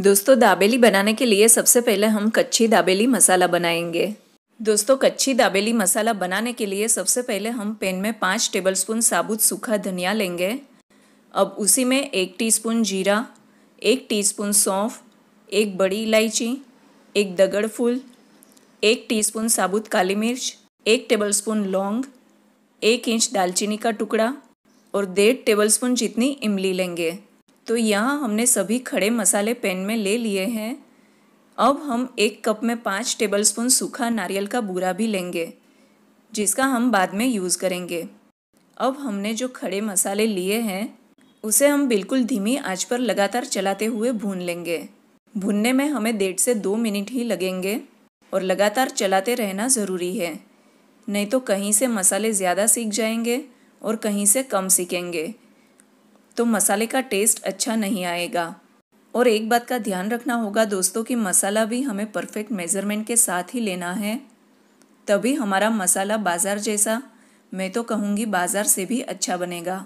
दोस्तों दाबेली बनाने के लिए सबसे पहले हम कच्ची दाबेली मसाला बनाएंगे दोस्तों कच्ची दाबेली मसाला बनाने के लिए सबसे पहले हम पेन में पाँच टेबलस्पून साबुत सूखा धनिया लेंगे अब उसी में एक टीस्पून जीरा एक टीस्पून सौंफ एक बड़ी इलायची एक दगड़ फूल एक टीस्पून साबुत काली मिर्च एक टेबलस्पून लौंग एक इंच दालचीनी का टुकड़ा और डेढ़ टेबलस्पून जितनी इमली लेंगे तो यहाँ हमने सभी खड़े मसाले पैन में ले लिए हैं अब हम एक कप में पाँच टेबलस्पून सूखा नारियल का बूरा भी लेंगे जिसका हम बाद में यूज़ करेंगे अब हमने जो खड़े मसाले लिए हैं उसे हम बिल्कुल धीमी आंच पर लगातार चलाते हुए भून लेंगे भूनने में हमें डेढ़ से दो मिनट ही लगेंगे और लगातार चलाते रहना ज़रूरी है नहीं तो कहीं से मसाले ज़्यादा सीख जाएंगे और कहीं से कम सीखेंगे तो मसाले का टेस्ट अच्छा नहीं आएगा और एक बात का ध्यान रखना होगा दोस्तों कि मसाला भी हमें परफेक्ट मेज़रमेंट के साथ ही लेना है तभी हमारा मसाला बाज़ार जैसा मैं तो कहूँगी बाज़ार से भी अच्छा बनेगा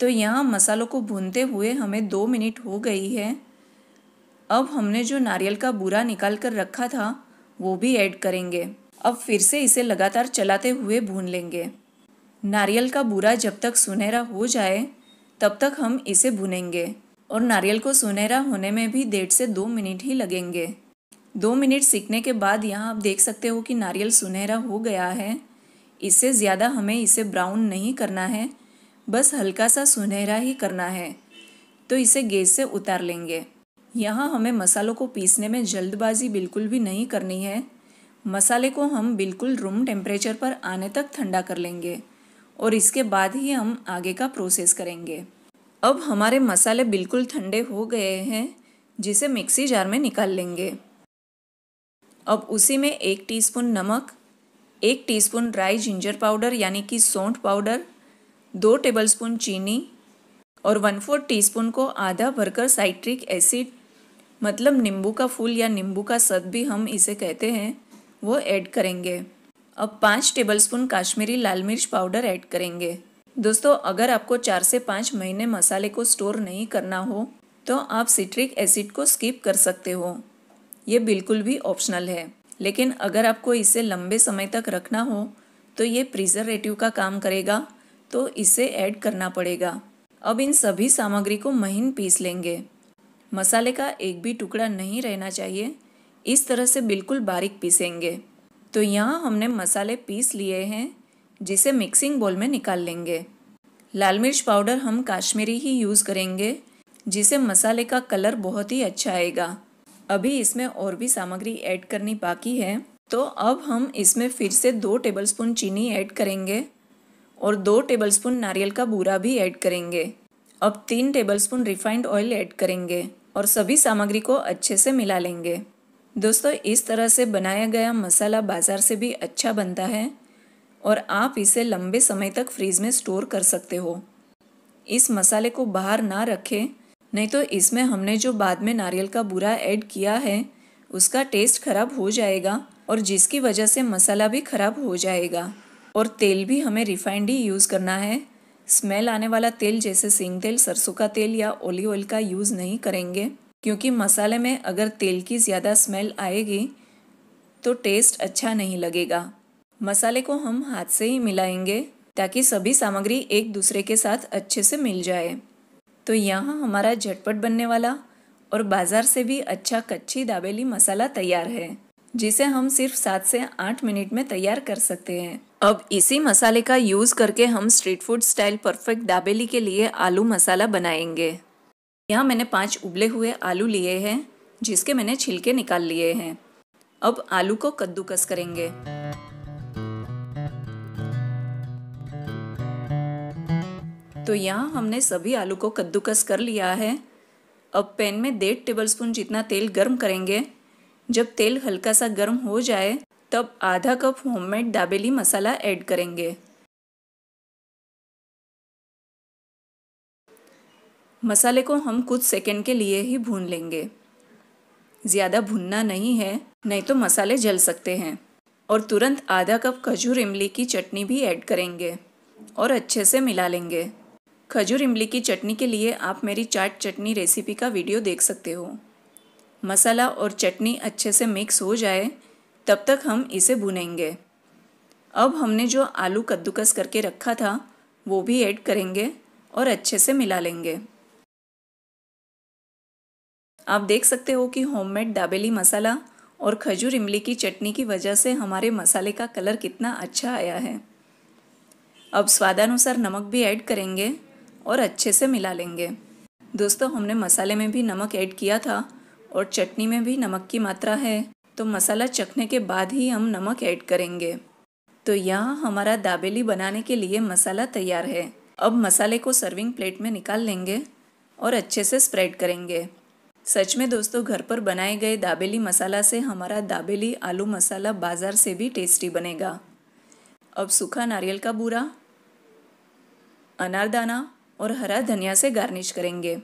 तो यहाँ मसालों को भूनते हुए हमें दो मिनट हो गई है अब हमने जो नारियल का बूरा निकाल कर रखा था वो भी ऐड करेंगे अब फिर से इसे लगातार चलाते हुए भून लेंगे नारियल का बूरा जब तक सुनहरा हो जाए तब तक हम इसे भुनेंगे और नारियल को सुनहरा होने में भी डेढ़ से दो मिनट ही लगेंगे दो मिनट सीखने के बाद यहाँ आप देख सकते हो कि नारियल सुनहरा हो गया है इससे ज़्यादा हमें इसे ब्राउन नहीं करना है बस हल्का सा सुनहरा ही करना है तो इसे गैस से उतार लेंगे यहाँ हमें मसालों को पीसने में जल्दबाजी बिल्कुल भी नहीं करनी है मसाले को हम बिल्कुल रूम टेम्परेचर पर आने तक ठंडा कर लेंगे और इसके बाद ही हम आगे का प्रोसेस करेंगे अब हमारे मसाले बिल्कुल ठंडे हो गए हैं जिसे मिक्सी जार में निकाल लेंगे अब उसी में एक टीस्पून नमक एक टीस्पून ड्राई जिंजर पाउडर यानी कि सौंठ पाउडर दो टेबलस्पून चीनी और वन फोर्थ टीस्पून को आधा भरकर साइट्रिक एसिड मतलब नींबू का फूल या नींबू का सद भी हम इसे कहते हैं वो ऐड करेंगे अब पाँच टेबलस्पून काश्मीरी लाल मिर्च पाउडर ऐड करेंगे दोस्तों अगर आपको चार से पाँच महीने मसाले को स्टोर नहीं करना हो तो आप सिट्रिक एसिड को स्किप कर सकते हो ये बिल्कुल भी ऑप्शनल है लेकिन अगर आपको इसे लंबे समय तक रखना हो तो ये प्रिजर्वेटिव का काम करेगा तो इसे ऐड करना पड़ेगा अब इन सभी सामग्री को महीन पीस लेंगे मसाले का एक भी टुकड़ा नहीं रहना चाहिए इस तरह से बिल्कुल बारीक पीसेंगे तो यहाँ हमने मसाले पीस लिए हैं जिसे मिक्सिंग बोल में निकाल लेंगे लाल मिर्च पाउडर हम काश्मीरी ही यूज़ करेंगे जिसे मसाले का कलर बहुत ही अच्छा आएगा अभी इसमें और भी सामग्री ऐड करनी बाकी है तो अब हम इसमें फिर से दो टेबलस्पून चीनी ऐड करेंगे और दो टेबलस्पून नारियल का बूरा भी ऐड करेंगे अब तीन टेबलस्पून रिफाइंड ऑयल ऐड करेंगे और सभी सामग्री को अच्छे से मिला लेंगे दोस्तों इस तरह से बनाया गया मसाला बाज़ार से भी अच्छा बनता है और आप इसे लंबे समय तक फ्रीज में स्टोर कर सकते हो इस मसाले को बाहर ना रखें नहीं तो इसमें हमने जो बाद में नारियल का बुरा ऐड किया है उसका टेस्ट खराब हो जाएगा और जिसकी वजह से मसाला भी खराब हो जाएगा और तेल भी हमें रिफाइंड ही यूज़ करना है स्मेल आने वाला तेल जैसे सिंग तेल सरसों का तेल या ओलि ऑयल का यूज़ नहीं करेंगे क्योंकि मसाले में अगर तेल की ज़्यादा स्मेल आएगी तो टेस्ट अच्छा नहीं लगेगा मसाले को हम हाथ से ही मिलाएंगे ताकि सभी सामग्री एक दूसरे के साथ अच्छे से मिल जाए तो यहाँ हमारा झटपट बनने वाला और बाज़ार से भी अच्छा कच्ची दाबेली मसाला तैयार है जिसे हम सिर्फ सात से आठ मिनट में तैयार कर सकते हैं अब इसी मसाले का यूज़ करके हम street food style perfect dabeli के लिए आलू मसाला बनाएंगे यहाँ मैंने पाँच उबले हुए आलू लिए हैं जिसके मैंने छिलके निकाल लिए हैं अब आलू को कद्दूकस करेंगे तो यहाँ हमने सभी आलू को कद्दूकस कर लिया है अब पैन में डेढ़ टेबलस्पून जितना तेल गर्म करेंगे जब तेल हल्का सा गर्म हो जाए तब आधा cup homemade dabeli masala add करेंगे मसाले को हम कुछ सेकंड के लिए ही भून लेंगे ज़्यादा भुनना नहीं है नहीं तो मसाले जल सकते हैं और तुरंत आधा कप खजूर इमली की चटनी भी ऐड करेंगे और अच्छे से मिला लेंगे खजूर इमली की चटनी के लिए आप मेरी चाट चटनी रेसिपी का वीडियो देख सकते हो मसाला और चटनी अच्छे से मिक्स हो जाए तब तक हम इसे भुनेंगे अब हमने जो आलू कद्दूकस करके रखा था वो भी ऐड करेंगे और अच्छे से मिला लेंगे आप देख सकते हो कि होममेड दाबेली मसाला और खजूर इमली की चटनी की वजह से हमारे मसाले का कलर कितना अच्छा आया है अब स्वादानुसार नमक भी ऐड करेंगे और अच्छे से मिला लेंगे दोस्तों हमने मसाले में भी नमक ऐड किया था और चटनी में भी नमक की मात्रा है तो मसाला चखने के बाद ही हम नमक ऐड करेंगे तो यह हमारा दाबेली बनाने के लिए मसाला तैयार है अब मसाले को सर्विंग प्लेट में निकाल लेंगे और अच्छे से स्प्रेड करेंगे सच में दोस्तों घर पर बनाए गए दाबेली मसाला से हमारा दाबेली आलू मसाला बाज़ार से भी टेस्टी बनेगा अब सूखा नारियल का बूरा अनारदाना और हरा धनिया से गार्निश करेंगे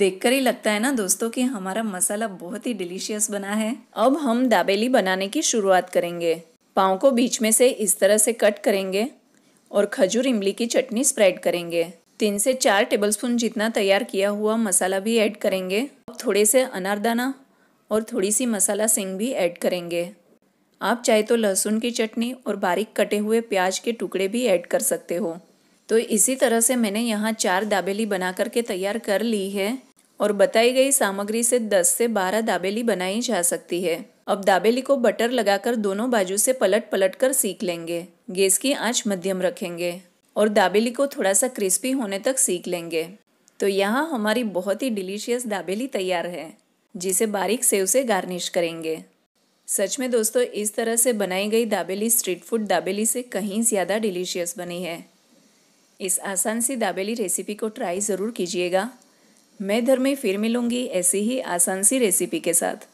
देखकर ही लगता है ना दोस्तों कि हमारा मसाला बहुत ही डिलीशियस बना है अब हम दाबेली बनाने की शुरुआत करेंगे पाव को बीच में से इस तरह से कट करेंगे और खजूर इमली की चटनी स्प्रेड करेंगे तीन से चार टेबलस्पून जितना तैयार किया हुआ मसाला भी ऐड करेंगे अब थोड़े से अनारदाना और थोड़ी सी मसाला सिंग भी ऐड करेंगे आप चाहे तो लहसुन की चटनी और बारीक कटे हुए प्याज के टुकड़े भी ऐड कर सकते हो तो इसी तरह से मैंने यहाँ चार दाबेली बना करके तैयार कर ली है और बताई गई सामग्री से 10 से 12 दाबेली बनाई जा सकती है अब दाबेली को बटर लगाकर दोनों बाजू से पलट पलट कर सीख लेंगे गैस की आंच मध्यम रखेंगे और दाबेली को थोड़ा सा क्रिस्पी होने तक सीख लेंगे तो यहाँ हमारी बहुत ही डिलीशियस दाबेली तैयार है जिसे बारीक सेव से गार्निश करेंगे सच में दोस्तों इस तरह से बनाई गई दाबेली स्ट्रीट फूड दाबेली से कहीं ज़्यादा डिलीशियस बनी है इस आसान सी दाबेली रेसिपी को ट्राई ज़रूर कीजिएगा मैं घर में फिर मिलूँगी ऐसी ही आसान सी रेसिपी के साथ